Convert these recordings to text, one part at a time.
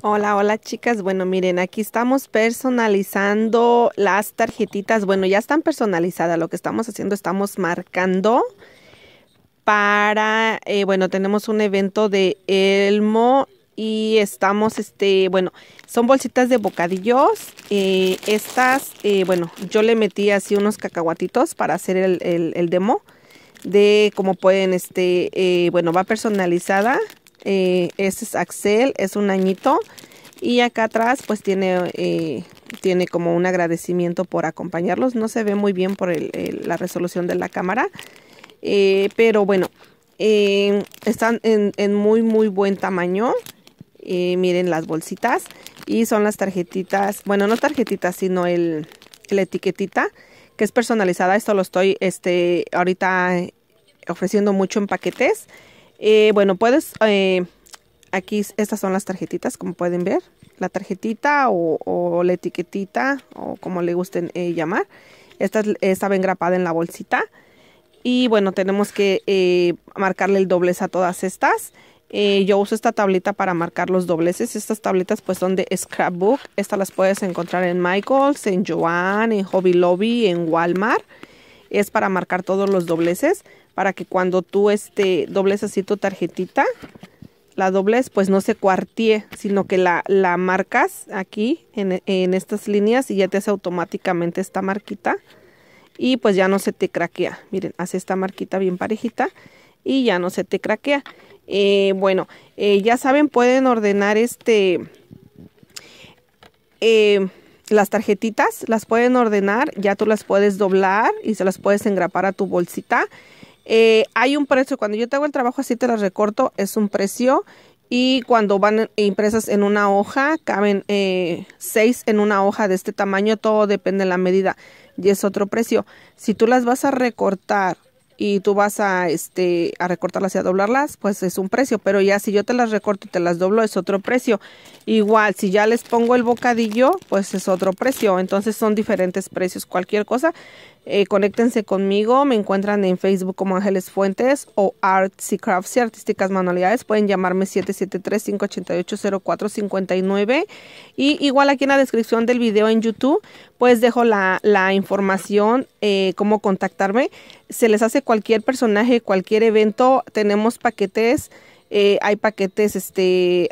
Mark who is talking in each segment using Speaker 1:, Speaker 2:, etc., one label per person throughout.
Speaker 1: Hola, hola chicas. Bueno, miren, aquí estamos personalizando las tarjetitas. Bueno, ya están personalizadas. Lo que estamos haciendo, estamos marcando para, eh, bueno, tenemos un evento de Elmo y estamos, este, bueno, son bolsitas de bocadillos. Eh, estas, eh, bueno, yo le metí así unos cacahuatitos para hacer el, el demo de cómo pueden, este, bueno, va personalizada este es Axel, es un añito. Y acá atrás pues tiene, eh, tiene como un agradecimiento por acompañarlos. No se ve muy bien por la resolución de la cámara. Eh, pero bueno, están en, muy muy buen tamaño. miren las bolsitas. Y son las tarjetitas, bueno no tarjetitas sino el, la etiquetita que es personalizada. Esto lo estoy este, ahorita ofreciendo mucho en paquetes. Eh, bueno, puedes, eh, aquí estas son las tarjetitas, como pueden ver, la tarjetita o, la etiquetita o como le gusten eh, llamar. Esta estaba engrapada en la bolsita. Y bueno, tenemos que marcarle el doblez a todas estas. yo uso esta tablita para marcar los dobleces. Estas tabletas pues son de scrapbook. Estas las puedes encontrar en Michaels, en Joann, en Hobby Lobby, en Walmart es para marcar todos los dobleces, para que cuando tú este, dobles así tu tarjetita, la dobles pues no se cuartie, sino que la, marcas aquí en, estas líneas y ya te hace automáticamente esta marquita y pues ya no se te craquea. Miren, hace esta marquita bien parejita y ya no se te craquea. Eh, bueno, eh, ya saben, pueden ordenar este... Eh, las tarjetitas las pueden ordenar, ya tú las puedes doblar y se las puedes engrapar a tu bolsita. Eh, hay un precio, cuando yo te hago el trabajo así te las recorto, es un precio. Y cuando van impresas en una hoja, caben eh, seis en una hoja de este tamaño, todo depende de la medida y es otro precio. Si tú las vas a recortar y tú vas a este a recortarlas y a doblarlas, pues es un precio, pero ya si yo te las recorto y te las doblo es otro precio. Igual si ya les pongo el bocadillo, pues es otro precio. Entonces son diferentes precios, cualquier cosa. Eh, conéctense conmigo, me encuentran en Facebook como Ángeles Fuentes o Arts y Crafts y Artísticas Manualidades. Pueden llamarme 773-588-0459. Y igual aquí en la descripción del video en YouTube, pues dejo la, la información eh, cómo contactarme. Se les hace cualquier personaje, cualquier evento. Tenemos paquetes. Eh, hay paquetes este,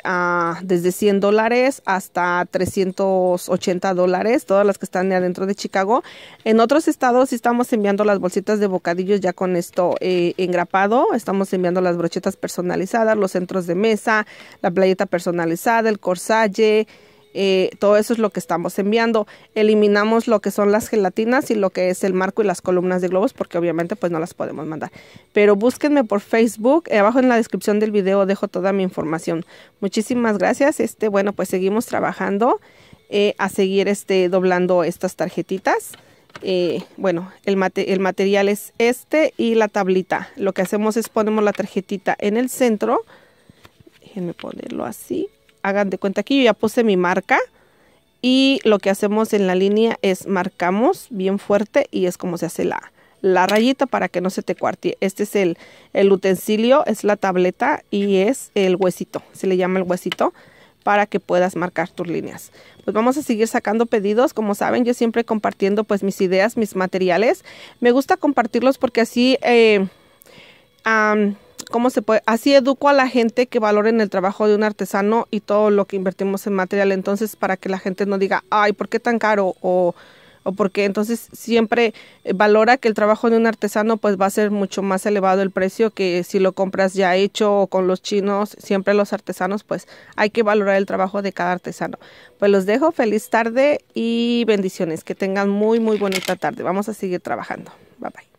Speaker 1: desde 100 dólares hasta 380 dólares, todas las que están adentro de Chicago. En otros estados estamos enviando las bolsitas de bocadillos ya con esto eh, engrapado. Estamos enviando las brochetas personalizadas, los centros de mesa, la playeta personalizada, el corsaje. Eh, todo eso es lo que estamos enviando. Eliminamos lo que son las gelatinas y lo que es el marco y las columnas de globos porque obviamente pues no las podemos mandar. Pero búsquenme por Facebook. Eh, abajo en la descripción del video dejo toda mi información. Muchísimas gracias. Este, bueno, pues seguimos trabajando eh, a seguir este, doblando estas tarjetitas. bueno, el, mate el material es este y la tablita. Lo que hacemos es ponemos la tarjetita en el centro. Déjenme ponerlo así hagan de cuenta aquí yo ya puse mi marca y lo que hacemos en la línea es marcamos bien fuerte y es como se hace la, la rayita para que no se te cuartie. Este es el, el utensilio, es la tableta y es el huesito, se le llama el huesito para que puedas marcar tus líneas. Pues vamos a seguir sacando pedidos, como saben yo siempre compartiendo pues mis ideas, mis materiales. Me gusta compartirlos porque así... Eh, cómo se puede, así educo a la gente que valoren el trabajo de un artesano y todo lo que invertimos en material, entonces para que la gente no diga, ay, ¿por qué tan caro? o o porque entonces siempre eh, valora que el trabajo de un artesano pues va a ser mucho más elevado el precio que si lo compras ya hecho o con los chinos, siempre los artesanos pues hay que valorar el trabajo de cada artesano. Pues los dejo, feliz tarde y bendiciones, que tengan muy muy bonita tarde. Vamos a seguir trabajando. Bye bye.